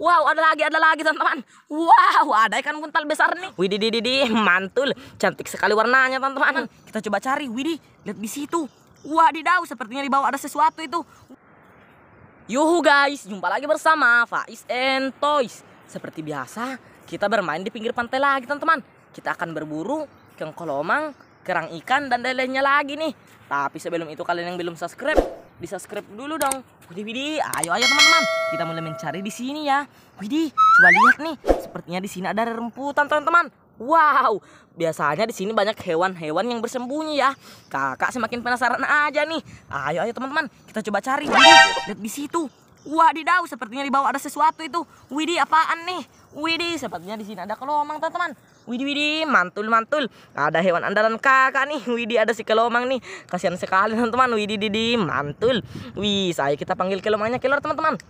Wow, ada lagi, ada lagi teman-teman. Wow, ada ikan buntal besar nih. Widih, didih, mantul. Cantik sekali warnanya, teman-teman. Hmm. Kita coba cari. Widih, lihat di situ. Wah daun sepertinya di bawah ada sesuatu itu. Yuhu guys, jumpa lagi bersama Faiz and Toys. Seperti biasa, kita bermain di pinggir pantai lagi, teman-teman. Kita akan berburu kengkolomang, kerang ikan, dan lain-lainnya lagi nih. Tapi sebelum itu, kalian yang belum subscribe, di subscribe dulu dong. Widih, widih, ayo ayo teman-teman, kita mulai mencari di sini ya. Widih, coba lihat nih, sepertinya di sini ada rerumputan teman-teman. Wow, biasanya di sini banyak hewan-hewan yang bersembunyi ya. Kakak semakin penasaran aja nih. Ayo ayo teman-teman, kita coba cari. Widih, lihat di situ. Wah Wadidaw, sepertinya di bawah ada sesuatu itu. Widih, apaan nih? Widih, sepertinya di sini ada kelomang, teman-teman. Widih, widih, mantul, mantul. Ada hewan andalan kakak nih. Widih, ada si kelomang nih. Kasihan sekali, teman-teman. Widih, didi, mantul. Wih, saya kita panggil kelomangnya keluar teman-teman.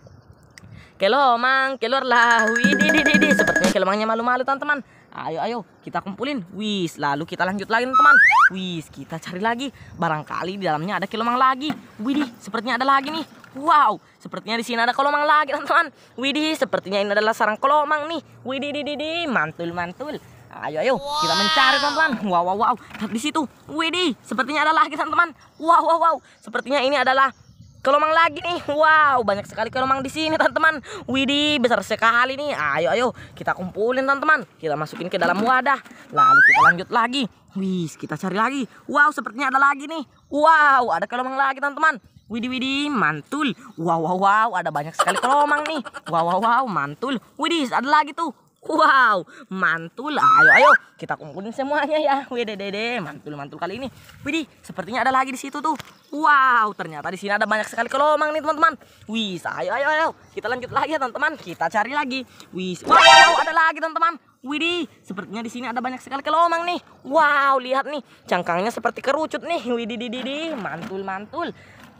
Kelomang, kelor lah. Widih, didi, didi. Sepertinya kelomangnya malu-malu, teman-teman. Ayo, ayo, kita kumpulin. Wis, lalu kita lanjut lagi, teman. Wis, kita cari lagi. Barangkali di dalamnya ada kelomang lagi. Widih, sepertinya ada lagi nih. Wow, sepertinya di sini ada kolomang lagi teman-teman. Widih, sepertinya ini adalah sarang kolomang nih. Widih, di, di, di. mantul, mantul. Ayo, ayo, kita mencari teman-teman. Wow, wow, wow. Lihat di situ. Widih, sepertinya ada lagi teman-teman. Wow, wow, wow. Sepertinya ini adalah kelomang lagi nih. Wow, banyak sekali kelomang di sini teman-teman. Widih, besar sekali nih. Ayo, ayo, kita kumpulin teman-teman. Kita masukin ke dalam wadah. Lalu kita lanjut lagi. Wih, kita cari lagi. Wow, sepertinya ada lagi nih. Wow, ada kelomang lagi teman-teman. Widih widih mantul. Wow wow wow ada banyak sekali kelomang nih. Wow wow wow mantul. Widih ada lagi tuh. Wow, mantul. Ayo ayo kita kumpulin semuanya ya. Widih dede mantul mantul kali ini. Widih sepertinya ada lagi di situ tuh. Wow, ternyata di sini ada banyak sekali kelomang nih teman-teman. Wis, ayo ayo ayo kita lanjut lagi ya teman-teman. Kita cari lagi. Wis, wow, ada lagi teman-teman. Widih, sepertinya di sini ada banyak sekali kelomang nih. Wow, lihat nih, cangkangnya seperti kerucut nih. Widih, didi, mantul, mantul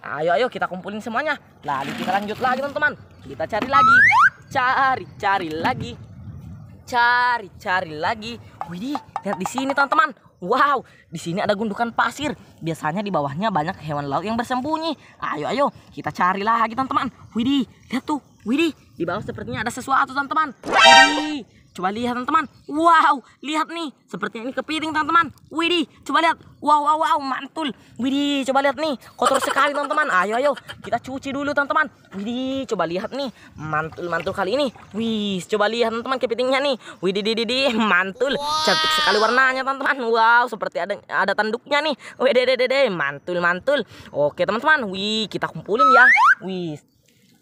ayo ayo kita kumpulin semuanya. Lalu kita lanjut lagi teman-teman. Kita cari lagi. Cari cari lagi. Cari cari lagi. Wih, lihat di sini teman-teman. Wow, di sini ada gundukan pasir. Biasanya di bawahnya banyak hewan laut yang bersembunyi. Ayo ayo kita cari lagi teman-teman. Widih, lihat tuh. Widih, di bawah sepertinya ada sesuatu teman-teman. Widih, Coba lihat teman-teman. Wow, lihat nih. Sepertinya ini kepiting teman-teman. Widih, coba lihat. Wow, wow, wow, mantul. Widih, coba lihat nih. Kotor sekali teman-teman. Ayo, ayo. Kita cuci dulu teman-teman. Widih, coba lihat nih. Mantul, mantul kali ini. Wih, coba lihat teman-teman kepitingnya nih. Widih, didih, didih. mantul. Wow. Cantik sekali warnanya teman-teman. Wow, seperti ada ada tanduknya nih. de de, mantul, mantul. Oke teman-teman. Wih, kita kumpulin ya. Wih,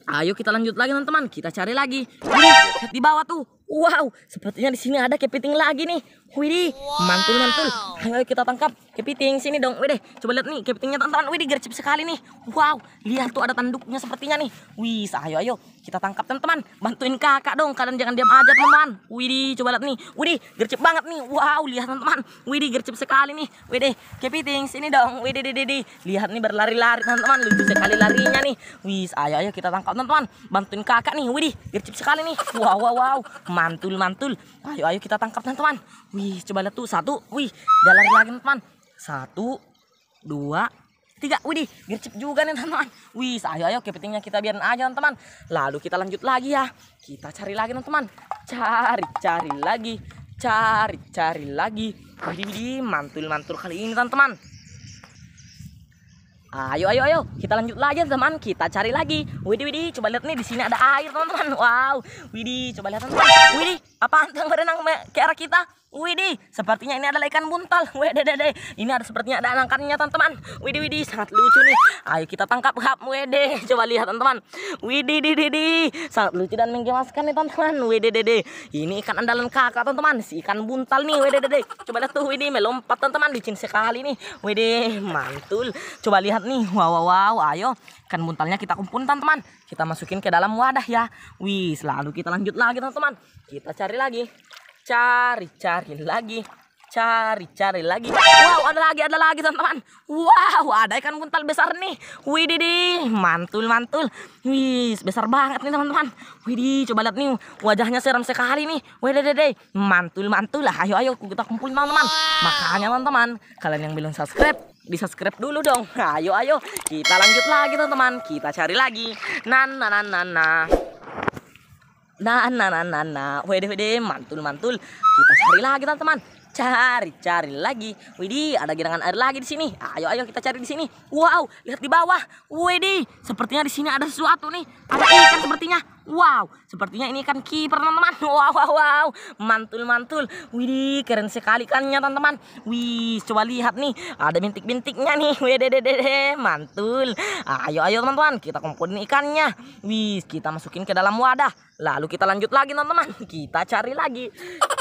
Ayo kita lanjut lagi teman-teman. Kita cari lagi. Wih, di bawah tuh. Wow, sepertinya di sini ada kepiting lagi nih. Widih, wow. mantul mantul. Ayo kita tangkap kepiting sini dong. Widih, coba lihat nih kepitingnya teman-teman. Widih, gercep sekali nih. Wow, lihat tuh ada tanduknya sepertinya nih. Wih, ayo ayo kita tangkap teman-teman. Bantuin kakak dong. Kalian jangan diam aja teman-teman. Widih, coba lihat nih. Widih, gercep banget nih. Wow, lihat teman-teman. Widih, gercep sekali nih. Widih, kepiting sini dong. Widih, widih, Lihat nih berlari-lari teman-teman. Lucu sekali larinya nih. Wih, ayo ayo kita tangkap teman-teman. Bantuin kakak nih. Widih, gercep sekali nih. Wow, wow, wow mantul mantul ayo ayo kita tangkap teman-teman wih coba lihat tuh satu wih udah lari lagi teman satu dua tiga wih gercep juga nih teman-teman wih ayo ayo kepitingnya kita biarin aja teman-teman lalu kita lanjut lagi ya kita cari lagi teman-teman cari cari lagi cari cari lagi wih mantul mantul kali ini teman-teman Ayo ayo ayo kita lanjut lagi teman kita cari lagi. Widih widih coba lihat nih di sini ada air teman-teman. Wow. Widih coba lihat teman. Widih apa yang berenang ke arah kita? Widi? sepertinya ini adalah ikan buntal. Wede, dede. Ini ada sepertinya ada nangkarnya teman-teman. Widi, widih, sangat lucu nih. Ayo kita tangkap hap wede. Coba lihat, teman-teman. Widih, dede, dede. Sangat lucu dan menggemaskan nih, teman-teman. Wede, dede. Ini ikan andalan kakak, teman-teman. Si ikan buntal nih, wede, dede. Coba lihat tuh, Widi melompat, teman-teman. Licin sekali nih. Wede, mantul. Coba lihat nih. Wow, wow, wow. Ayo, ikan buntalnya kita kumpulin teman-teman kita masukin ke dalam wadah ya wih lalu kita lanjut lagi teman-teman kita cari lagi cari cari lagi cari cari lagi wow ada lagi ada lagi teman-teman wow ada ikan buntal besar nih widih mantul mantul wih besar banget nih teman-teman widih coba lihat nih wajahnya seram sekali nih deh mantul mantul lah ayo ayo kita kumpulin teman-teman makanya teman-teman kalian yang belum subscribe di subscribe dulu dong nah, ayo ayo kita lanjut lagi teman-teman kita cari lagi nan nan nan nan nah nah nah nah nah nah wede wede mantul mantul kita cari lagi teman-teman cari cari lagi Widih ada genangan air lagi di sini ayo ayo kita cari di sini wow lihat di bawah Widih sepertinya di sini ada sesuatu nih ada ikan sepertinya Wow, sepertinya ini ikan kiper teman-teman. Wow, wow, wow. Mantul, mantul. Wih, keren sekali ikannya teman-teman. Wih, coba lihat nih. Ada bintik-bintiknya nih. Wih, deh, deh, deh, deh. mantul. Ayo, ayo teman-teman. Kita kumpulin ikannya. Wih, kita masukin ke dalam wadah. Lalu kita lanjut lagi teman-teman. Kita cari lagi.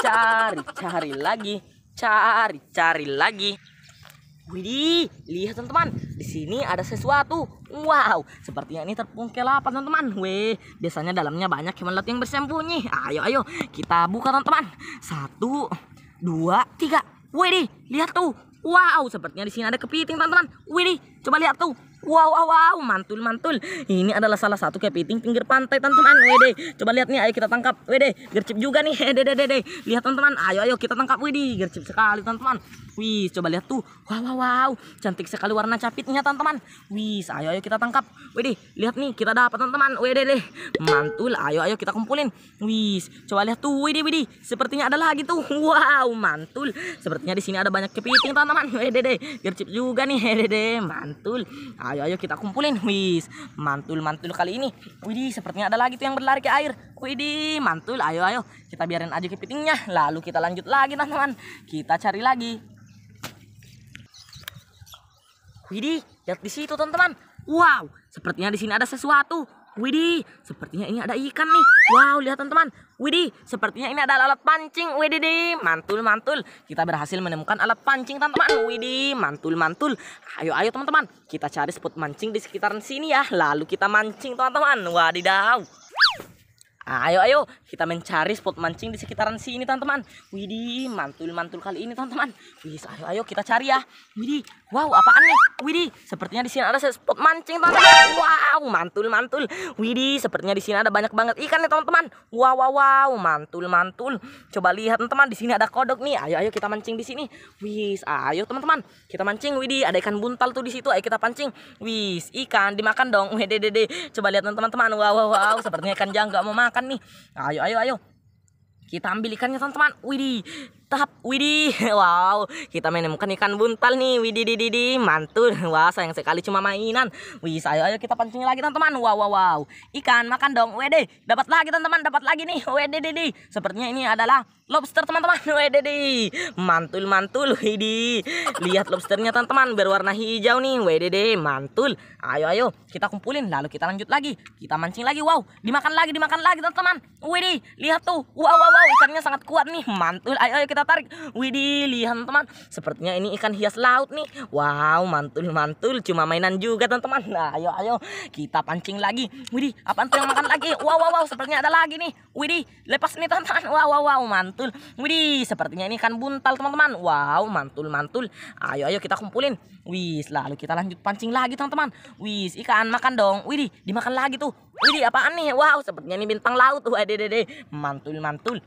Cari, cari lagi. Cari, cari lagi. Wih, lihat teman-teman di sini ada sesuatu. Wow, sepertinya ini tepung kelapa teman-teman. Weh, biasanya dalamnya banyak hewan laut yang bersembunyi. Ayo, ayo, kita buka teman-teman. Satu, dua, tiga. Wih, lihat tuh. Wow, sepertinya di sini ada kepiting teman-teman. Wih, Coba lihat tuh. Wow, wow, wow, mantul, mantul. Ini adalah salah satu kepiting pinggir pantai, teman-teman. Wede, coba lihat nih, ayo kita tangkap. Wede, gercep juga nih. Wede, dede, dede. Lihat, teman-teman. Ayo, ayo kita tangkap. Wede, gercep sekali, teman-teman. Wih, coba lihat tuh. Wow, wow, wow. Cantik sekali warna capitnya, teman-teman. Wih, ayo, ayo kita tangkap. Wede, lihat nih, kita dapat, teman-teman. Wede, deh. Mantul, ayo, ayo kita kumpulin. Wih, coba lihat tuh. Wede, wede. Sepertinya ada lagi tuh. Wow, mantul. Sepertinya di sini ada banyak kepiting, teman-teman. Wede, deh. Gercep juga nih. Wede, deh. Mantul mantul ayo ayo kita kumpulin wis mantul mantul kali ini widih sepertinya ada lagi tuh yang berlari ke air widih mantul ayo ayo kita biarin aja kepitingnya lalu kita lanjut lagi teman-teman kita cari lagi widih lihat di situ teman-teman wow sepertinya di sini ada sesuatu widih sepertinya ini ada ikan nih wow lihat teman-teman Widi, sepertinya ini adalah alat pancing. Widih, deh. mantul, mantul. Kita berhasil menemukan alat pancing, teman-teman. Widih, mantul, mantul. Ayo, ayo, teman-teman. Kita cari spot mancing di sekitaran sini ya. Lalu kita mancing, teman-teman. Wadidaw. Ah, ayo ayo kita mencari spot mancing di sekitaran sini teman-teman. Widih, mantul-mantul kali ini teman-teman. Wih, ayo ayo kita cari ya. Widih, wow apaan nih? Widih, sepertinya di sini ada spot mancing teman-teman. Wow, mantul-mantul. Widih, sepertinya di sini ada banyak banget ikan nih teman-teman. Wow wow wow, mantul-mantul. Coba lihat teman-teman, di sini ada kodok nih. Ayo ayo kita mancing di sini. Wih, ayo teman-teman, kita mancing. Widih, ada ikan buntal tuh di situ. Ayo kita pancing. Wih, ikan dimakan dong. Wedede. Coba lihat teman-teman. Wow wow wow, sepertinya ikan jangga mau makan makan nih ayo ayo ayo kita ambil ikannya teman-teman widih mantap widih wow kita menemukan ikan buntal nih widih didi. mantul wah sayang sekali cuma mainan wih ayo ayo kita pancing lagi teman-teman wow wow wow ikan makan dong wede dapat lagi teman-teman dapat lagi nih wede didi sepertinya ini adalah lobster teman-teman wede didi mantul mantul widih lihat lobsternya teman-teman berwarna hijau nih wede didi mantul ayo ayo kita kumpulin lalu kita lanjut lagi kita mancing lagi wow dimakan lagi dimakan lagi teman-teman widih lihat tuh wow wow wow ikannya sangat kuat nih mantul ayo ayo kita kita tarik. Widih, lihat teman. Sepertinya ini ikan hias laut nih. Wow, mantul-mantul. Cuma mainan juga teman-teman. Nah, ayo ayo kita pancing lagi. Widih, apa tuh yang makan lagi? Wow, wow, wow. Sepertinya ada lagi nih. Widih, lepas nih teman-teman. Wow, wow, wow. Mantul. Widih, sepertinya ini ikan buntal teman-teman. Wow, mantul-mantul. Ayo ayo kita kumpulin. Wis, lalu kita lanjut pancing lagi teman-teman. Wis, ikan makan dong. Widih, dimakan lagi tuh. Widih, apaan nih? Wow, sepertinya ini bintang laut. Waduh, mantul-mantul.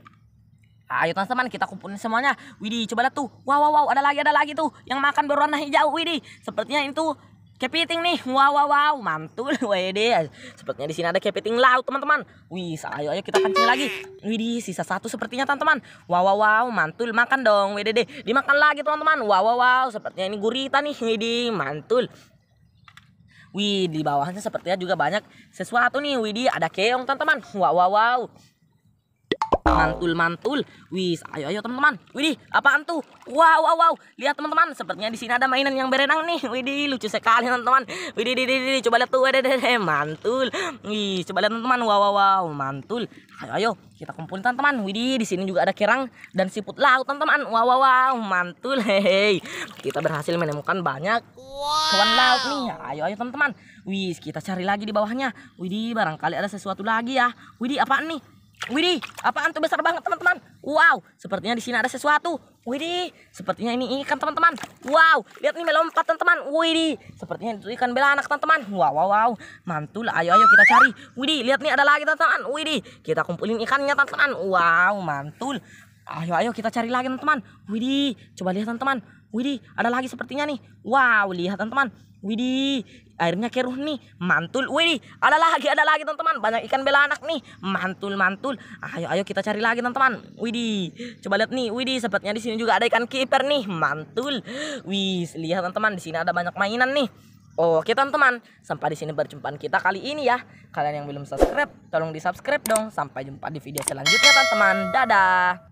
Ayo teman-teman kita kumpulin semuanya. Widih, coba lihat tuh. Wow, wow, wow, ada lagi, ada lagi tuh. Yang makan berwarna hijau, widih. Sepertinya itu kepiting nih. Wow, wow, wow. Mantul, widih. Sepertinya di sini ada kepiting laut, teman-teman. Wih, ayo ayo kita kenceng lagi. Widih, sisa satu sepertinya, teman-teman. Wow, wow, wow. Mantul, makan dong, widih deh. Dimakan lagi, teman-teman. Wow, wow, wow. Sepertinya ini gurita nih, widih. Mantul. Wih, di bawahnya sepertinya juga banyak sesuatu nih. Widih, ada keong, teman-teman. Wow, wow, wow mantul mantul wis ayo ayo teman-teman widih apaan tuh wow wow wow lihat teman-teman sepertinya di sini ada mainan yang berenang nih widih lucu sekali teman-teman widih widih, widih, coba lihat tuh ada mantul wih coba lihat teman-teman wow wow wow mantul ayo ayo kita kumpulin teman-teman widih di sini juga ada kerang dan siput laut teman-teman wow wow wow mantul hehe, kita berhasil menemukan banyak kawan laut nih ya, ayo ayo teman-teman wis kita cari lagi di bawahnya widih barangkali ada sesuatu lagi ya widih apaan nih Widih, apaan tuh besar banget teman-teman? Wow, sepertinya di sini ada sesuatu. Widih, sepertinya ini ikan teman-teman. Wow, lihat nih melompat teman-teman. Widih, sepertinya itu ikan belanak teman-teman. Wow, wow, wow, mantul. Ayo, ayo kita cari. Widih, lihat nih ada lagi teman-teman. Widih, kita kumpulin ikannya teman-teman. Wow, mantul. Ayo, ayo kita cari lagi teman-teman. Widih, coba lihat teman-teman. Widih, ada lagi sepertinya nih. Wow, lihat teman-teman Widih, airnya keruh nih, mantul. Widih, ada lagi, ada lagi teman-teman. Banyak ikan bela anak nih, mantul, mantul. Ayo, ayo kita cari lagi teman-teman. Widih, coba lihat nih, widih, sepertinya di sini juga ada ikan kiper nih, mantul. Wih, lihat teman-teman, di sini ada banyak mainan nih. Oke teman-teman, sampai di sini perjumpaan kita kali ini ya. Kalian yang belum subscribe, tolong di subscribe dong. Sampai jumpa di video selanjutnya teman-teman. Dadah.